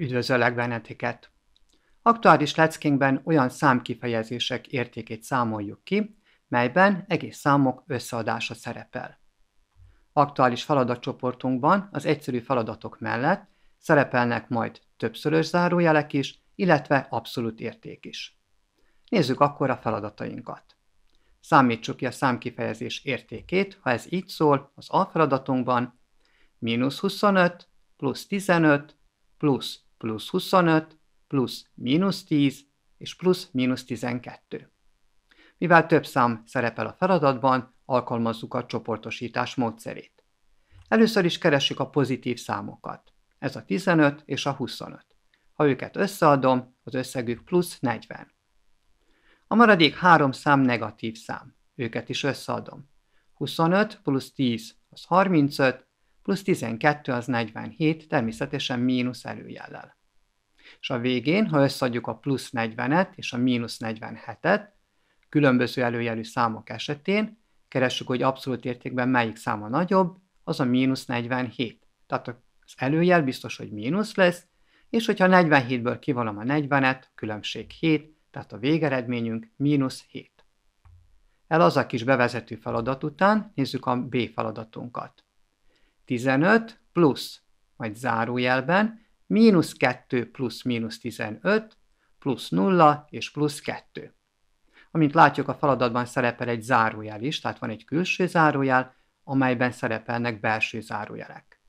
Üdvözöllek benneteket! Aktuális leckénkben olyan számkifejezések értékét számoljuk ki, melyben egész számok összeadása szerepel. Aktuális feladatcsoportunkban az egyszerű feladatok mellett szerepelnek majd többszörös zárójelek is, illetve abszolút érték is. Nézzük akkor a feladatainkat. Számítsuk ki a számkifejezés értékét, ha ez így szól az feladatunkban, mínusz 25, plusz 15, plusz plusz 25, plusz mínusz 10 és plusz mínusz 12. Mivel több szám szerepel a feladatban, alkalmazzuk a csoportosítás módszerét. Először is keressük a pozitív számokat. Ez a 15 és a 25. Ha őket összeadom, az összegük plusz 40. A maradék három szám negatív szám. Őket is összeadom. 25 plusz 10 az 35, plusz 12 az 47, természetesen mínusz előjellel. És a végén, ha összeadjuk a plusz 40-et és a mínusz 47-et, különböző előjelű számok esetén, keressük, hogy abszolút értékben melyik száma nagyobb, az a mínusz 47. Tehát az előjel biztos, hogy mínusz lesz, és hogyha 47-ből kivalom a 40-et, különbség 7, tehát a végeredményünk mínusz 7. El az a kis bevezető feladat után nézzük a B feladatunkat. 15 plusz, majd zárójelben, mínusz 2 plusz mínusz 15, plusz 0 és plusz 2. Amint látjuk, a feladatban szerepel egy zárójel is, tehát van egy külső zárójel, amelyben szerepelnek belső zárójelek.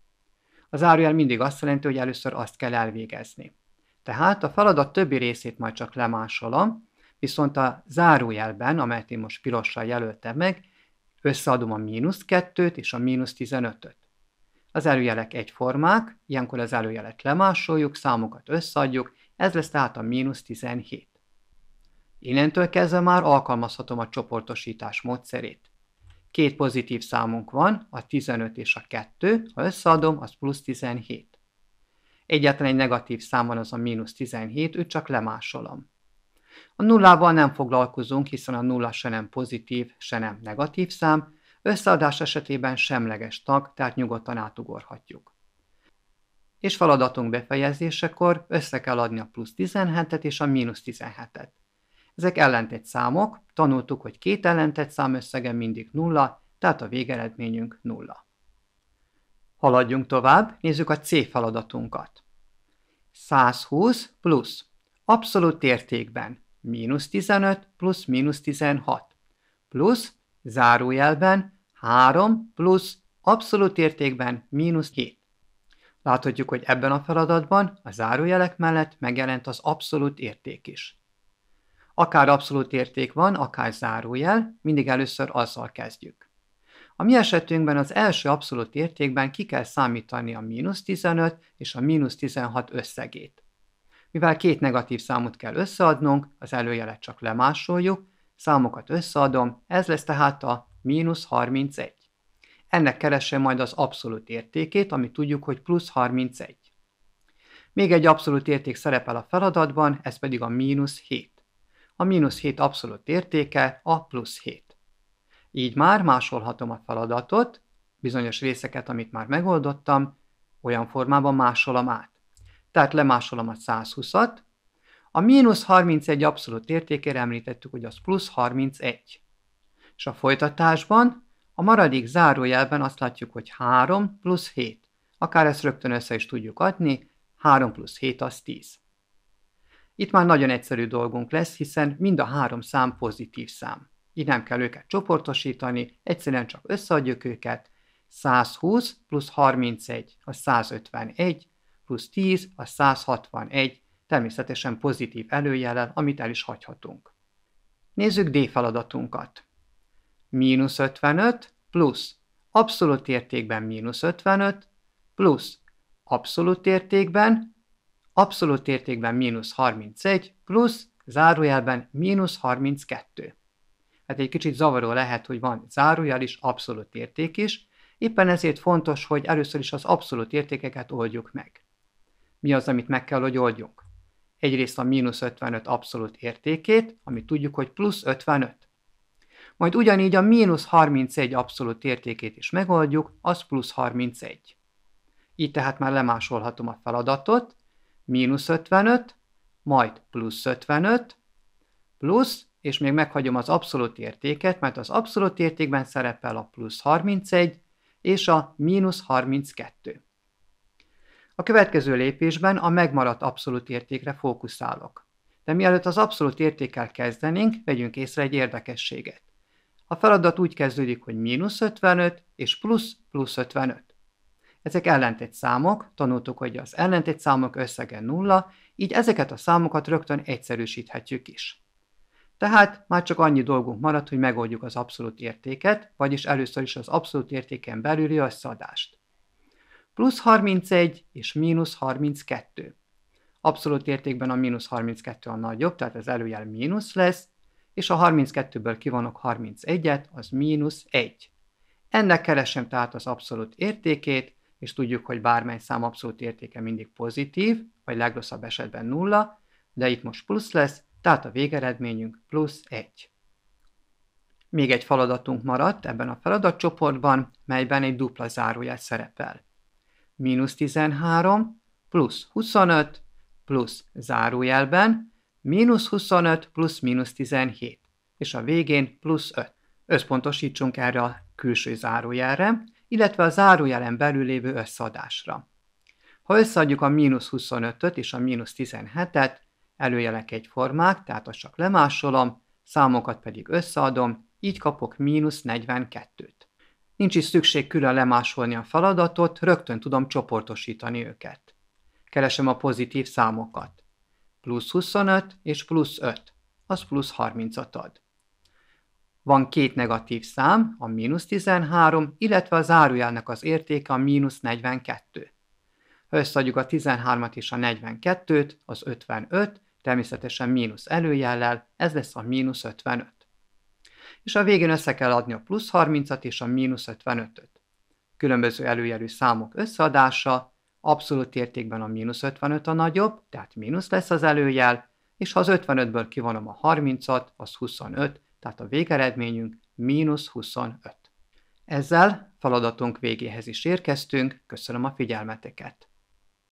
A zárójel mindig azt jelenti, hogy először azt kell elvégezni. Tehát a feladat többi részét majd csak lemásolom, viszont a zárójelben, amelyet én most pirossal jelöltem meg, összeadom a mínusz 2-t és a mínusz 15-öt. Az előjelek egyformák, ilyenkor az előjelet lemásoljuk, számokat összeadjuk, ez lesz tehát a mínusz 17. Innentől kezdve már alkalmazhatom a csoportosítás módszerét. Két pozitív számunk van, a 15 és a 2, ha összeadom, az plusz 17. Egyetlen egy negatív szám van, az a mínusz 17, őt csak lemásolom. A nullával nem foglalkozunk, hiszen a nulla se nem pozitív, se nem negatív szám, összeadás esetében semleges tag, tehát nyugodtan átugorhatjuk. És feladatunk befejezésekor össze kell adni a plusz 17-et és a mínusz 17-et. Ezek ellentét számok, tanultuk, hogy két ellentét szám összege mindig nulla, tehát a végeredményünk nulla. Haladjunk tovább, nézzük a C feladatunkat. 120 plusz abszolút értékben mínusz 15 plusz mínusz 16 plusz zárójelben 3 plusz abszolút értékben mínusz 7. Láthatjuk, hogy ebben a feladatban a zárójelek mellett megjelent az abszolút érték is. Akár abszolút érték van, akár zárójel, mindig először azzal kezdjük. A mi esetünkben az első abszolút értékben ki kell számítani a mínusz 15 és a mínusz 16 összegét. Mivel két negatív számot kell összeadnunk, az előjelet csak lemásoljuk, Számokat összeadom, ez lesz tehát a mínusz 31. Ennek keresem majd az abszolút értékét, ami tudjuk, hogy plusz 31. Még egy abszolút érték szerepel a feladatban, ez pedig a mínusz 7. A mínusz 7 abszolút értéke a plusz 7. Így már másolhatom a feladatot, bizonyos részeket, amit már megoldottam, olyan formában másolom át. Tehát lemásolom a 120-at, a mínusz 31 abszolút értékére említettük, hogy az plusz 31. És a folytatásban a maradék zárójelben azt látjuk, hogy 3 plusz 7. Akár ezt rögtön össze is tudjuk adni, 3 plusz 7 az 10. Itt már nagyon egyszerű dolgunk lesz, hiszen mind a három szám pozitív szám. Így nem kell őket csoportosítani, egyszerűen csak összeadjuk őket. 120 plusz 31 az 151, plusz 10 az 161, természetesen pozitív előjellel, amit el is hagyhatunk. Nézzük D feladatunkat. Mínusz 55 plusz abszolút értékben mínusz 55 plusz abszolút értékben abszolút értékben mínusz 31 plusz zárójelben mínusz 32. Hát egy kicsit zavaró lehet, hogy van zárójel is, abszolút érték is, éppen ezért fontos, hogy először is az abszolút értékeket oldjuk meg. Mi az, amit meg kell, hogy oldjunk? egyrészt a mínusz 55 abszolút értékét, amit tudjuk, hogy plusz 55. Majd ugyanígy a mínusz 31 abszolút értékét is megoldjuk, az plusz 31. Így tehát már lemásolhatom a feladatot, mínusz 55, majd plusz 55, plusz, és még meghagyom az abszolút értéket, mert az abszolút értékben szerepel a plusz 31 és a mínusz 32. A következő lépésben a megmaradt abszolút értékre fókuszálok. De mielőtt az abszolút értékkel kezdenénk, vegyünk észre egy érdekességet. A feladat úgy kezdődik, hogy mínusz 55 és plusz plusz 55. Ezek ellentét számok, tanultuk, hogy az ellentét számok összege nulla, így ezeket a számokat rögtön egyszerűsíthetjük is. Tehát már csak annyi dolgunk maradt, hogy megoldjuk az abszolút értéket, vagyis először is az abszolút értéken belüli összeadást plusz 31 és mínusz 32. Abszolút értékben a mínusz 32 a nagyobb, tehát ez előjel mínusz lesz, és a 32-ből kivonok 31-et, az mínusz 1. Ennek keresem tehát az abszolút értékét, és tudjuk, hogy bármely szám abszolút értéke mindig pozitív, vagy legrosszabb esetben nulla, de itt most plusz lesz, tehát a végeredményünk plusz 1. Még egy feladatunk maradt ebben a feladatcsoportban, melyben egy dupla zárójel szerepel mínusz 13, plusz 25, plusz zárójelben, mínusz 25, plusz mínusz 17, és a végén plusz 5. Összpontosítsunk erre a külső zárójelre, illetve a zárójelen belül lévő összeadásra. Ha összeadjuk a mínusz 25-öt és a mínusz 17-et, előjelek egy formák, tehát azt csak lemásolom, számokat pedig összeadom, így kapok mínusz 42-t. Nincs is szükség külön lemásolni a feladatot, rögtön tudom csoportosítani őket. Keresem a pozitív számokat. Plusz 25 és plusz 5, az plusz 30-at ad. Van két negatív szám, a mínusz 13, illetve a zárójelnek az értéke a mínusz 42. Ha összeadjuk a 13-at és a 42-t, az 55, természetesen mínusz előjellel, ez lesz a mínusz 55 és a végén össze kell adni a plusz 30-at és a mínusz 55-öt. Különböző előjelű számok összeadása, abszolút értékben a mínusz 55 a nagyobb, tehát mínusz lesz az előjel, és ha az 55-ből kivonom a 30-at, az 25, tehát a végeredményünk mínusz 25. Ezzel feladatunk végéhez is érkeztünk, köszönöm a figyelmeteket!